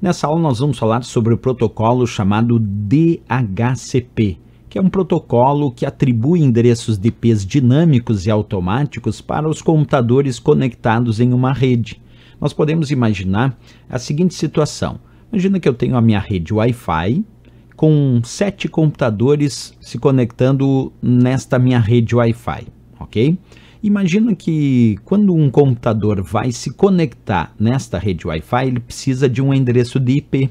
Nessa aula nós vamos falar sobre o protocolo chamado DHCP, que é um protocolo que atribui endereços de IPs dinâmicos e automáticos para os computadores conectados em uma rede. Nós podemos imaginar a seguinte situação. Imagina que eu tenho a minha rede Wi-Fi com sete computadores se conectando nesta minha rede Wi-Fi, ok? Imagina que quando um computador vai se conectar nesta rede Wi-Fi, ele precisa de um endereço de IP.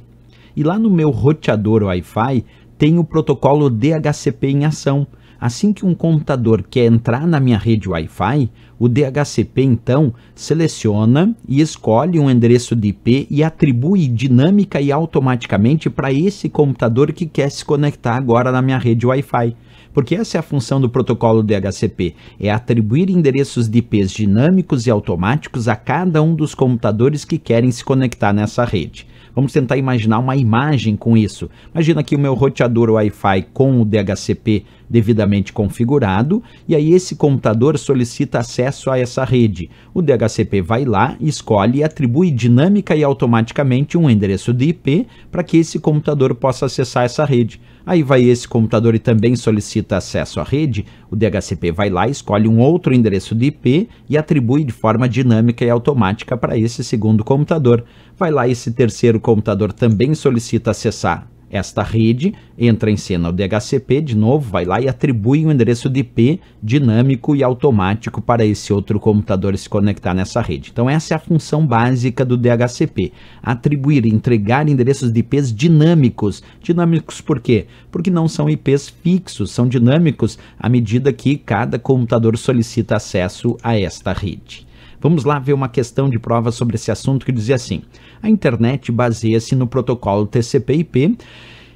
E lá no meu roteador Wi-Fi tem o protocolo DHCP em ação. Assim que um computador quer entrar na minha rede Wi-Fi, o DHCP então seleciona e escolhe um endereço de IP e atribui dinâmica e automaticamente para esse computador que quer se conectar agora na minha rede Wi-Fi porque essa é a função do protocolo DHCP, é atribuir endereços de IPs dinâmicos e automáticos a cada um dos computadores que querem se conectar nessa rede. Vamos tentar imaginar uma imagem com isso. Imagina aqui o meu roteador Wi-Fi com o DHCP devidamente configurado, e aí esse computador solicita acesso a essa rede. O DHCP vai lá, escolhe e atribui dinâmica e automaticamente um endereço de IP para que esse computador possa acessar essa rede. Aí vai esse computador e também solicita acesso à rede, o DHCP vai lá, escolhe um outro endereço de IP e atribui de forma dinâmica e automática para esse segundo computador. Vai lá esse terceiro computador também solicita acessar esta rede entra em cena o DHCP, de novo, vai lá e atribui um endereço de IP dinâmico e automático para esse outro computador se conectar nessa rede. Então essa é a função básica do DHCP, atribuir, entregar endereços de IPs dinâmicos. Dinâmicos por quê? Porque não são IPs fixos, são dinâmicos à medida que cada computador solicita acesso a esta rede. Vamos lá ver uma questão de prova sobre esse assunto que dizia assim: a internet baseia-se no protocolo TCP/IP,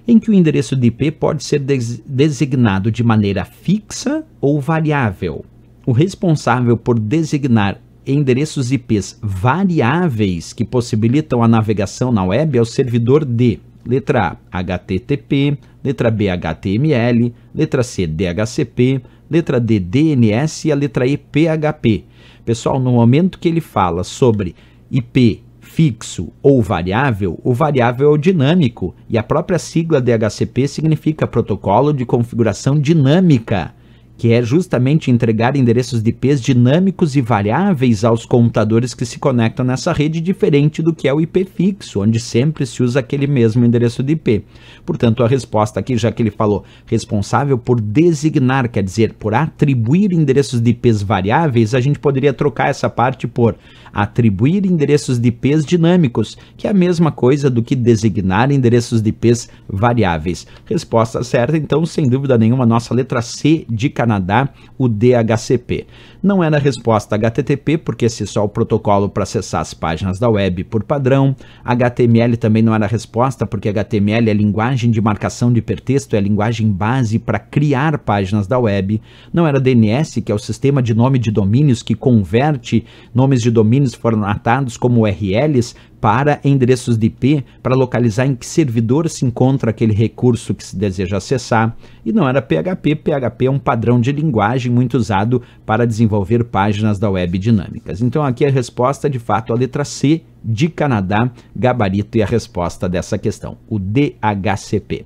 em que o endereço de IP pode ser des designado de maneira fixa ou variável. O responsável por designar endereços IPs variáveis que possibilitam a navegação na web é o servidor D. Letra A, HTTP, letra B, HTML, letra C, DHCP, letra D, DNS e a letra E, PHP. Pessoal, no momento que ele fala sobre IP fixo ou variável, o variável é o dinâmico e a própria sigla DHCP significa Protocolo de Configuração Dinâmica que é justamente entregar endereços de IPs dinâmicos e variáveis aos computadores que se conectam nessa rede, diferente do que é o IP fixo, onde sempre se usa aquele mesmo endereço de IP. Portanto, a resposta aqui, já que ele falou responsável por designar, quer dizer, por atribuir endereços de IPs variáveis, a gente poderia trocar essa parte por atribuir endereços de IPs dinâmicos, que é a mesma coisa do que designar endereços de IPs variáveis. Resposta certa, então, sem dúvida nenhuma, nossa letra C de cartão Canadá, o DHCP. Não era é resposta HTTP, porque esse só o protocolo para acessar as páginas da web por padrão. HTML também não era é resposta, porque HTML é linguagem de marcação de hipertexto, é a linguagem base para criar páginas da web. Não era DNS, que é o sistema de nome de domínios que converte nomes de domínios formatados como URLs para endereços de IP para localizar em que servidor se encontra aquele recurso que se deseja acessar, e não era PHP. PHP é um padrão de linguagem muito usado para desenvolver páginas da web dinâmicas. Então aqui a resposta de fato a letra C de Canadá, gabarito e a resposta dessa questão, o DHCP.